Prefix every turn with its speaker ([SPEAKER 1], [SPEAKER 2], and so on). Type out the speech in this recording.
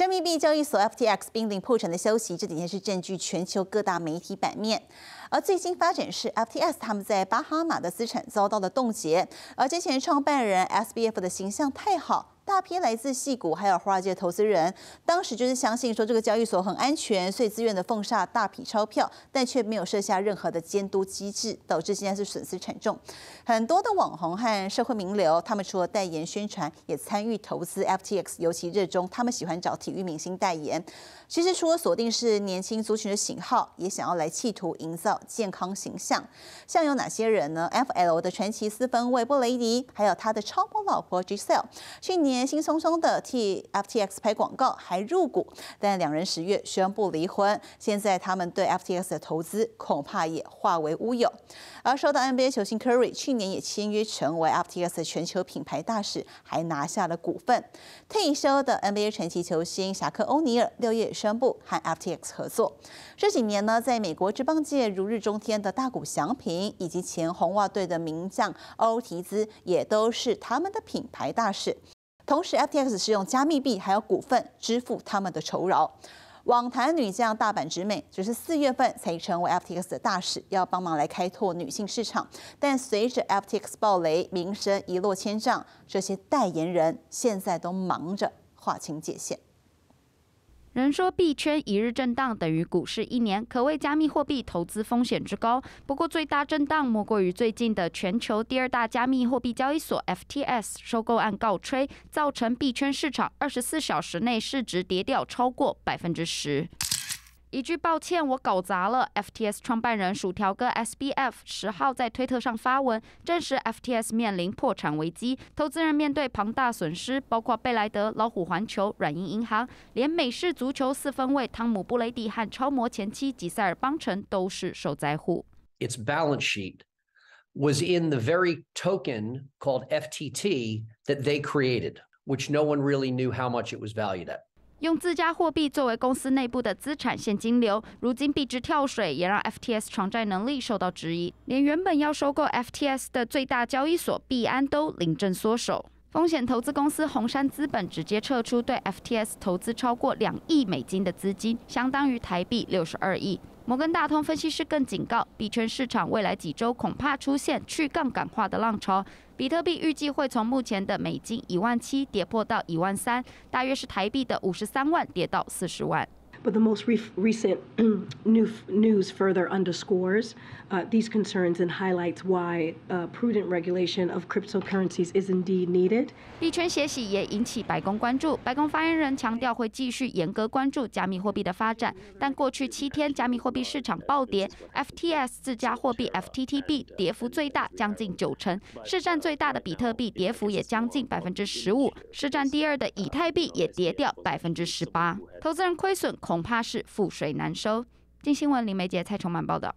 [SPEAKER 1] 加密币交易所 FTX 濒临破产的消息，这几天是占据全球各大媒体版面。而最新发展是 FTX 他们在巴哈马的资产遭到了冻结，而之前创办人 SBF 的形象太好。大批来自戏股还有华尔街投资人，当时就是相信说这个交易所很安全，所以自愿的奉上大笔钞票，但却没有设下任何的监督机制，导致现在是损失惨重。很多的网红和社会名流，他们除了代言宣传，也参与投资 FTX，尤其热衷。他们喜欢找体育明星代言，其实除了锁定是年轻族群的型号，也想要来企图营造健康形象。像有哪些人呢？FL 的传奇私分魏波雷迪，还有他的超模老婆 Gisele，去年。年兴冲冲的替 FTX 拍广告，还入股，但两人十月宣布离婚，现在他们对 FTX 的投资恐怕也化为乌有。而受到 NBA 球星 Curry 去年也签约成为 FTX 的全球品牌大使，还拿下了股份。退休的 NBA 传奇球星侠客欧尼尔六月宣布和 FTX 合作。这几年呢，在美国职棒界如日中天的大谷翔平，以及前红袜队的名将欧提兹，也都是他们的品牌大使。同时，FTX 是用加密币还有股份支付他们的酬劳。网坛女将大阪直美只是四月份才成为 FTX 的大使，要帮忙来开拓女性市场。但随着 FTX 暴雷，名声一落千丈，这些代言人现在都忙着划清界限。
[SPEAKER 2] 人说币圈一日震荡等于股市一年，可谓加密货币投资风险之高。不过，最大震荡莫过于最近的全球第二大加密货币交易所 FTS 收购案告吹，造成币圈市场二十四小时内市值跌掉超过百分之十。一句抱歉，我搞砸了。FTS 创办人薯条哥 SBF 十号在推特上发文，证实 FTS 面临破产危机，投资人面对庞大损失，包括贝莱德、老虎环球、软银银行，连美式足球四分卫汤姆布雷迪和超模前妻吉塞尔邦城都是受灾户。Its balance sheet was in the very token called FTT that they created, which no one really knew how much it was valued at. 用自家货币作为公司内部的资产现金流，如今币值跳水，也让 FTS 偿债能力受到质疑。连原本要收购 FTS 的最大交易所币安都临阵缩手。风险投资公司红杉资本直接撤出对 FTS 投资超过两亿美金的资金，相当于台币六十二亿。摩根大通分析师更警告，币圈市场未来几周恐怕出现去杠杆化的浪潮。比特币预计会从目前的美金一万七跌破到一万三，大约是台币的五十三万跌到四十万。but the most recent new 新 news further underscores uh, these concerns and highlights why prudent regulation of cryptocurrencies is indeed needed. 币圈消息也引起白宫关注。白宫发言人强调会继续严格关注加密货币的发展。但过去七天，加密货币市场暴跌。FTS 自家货币 FTTB 跌幅最大，将近九成。市占最大的比特币跌幅也将近百分之十五。市占第二的以太币也跌掉百分之十八。投资人亏损。恐怕是覆水难收。《今新闻》林梅杰、蔡崇满报道。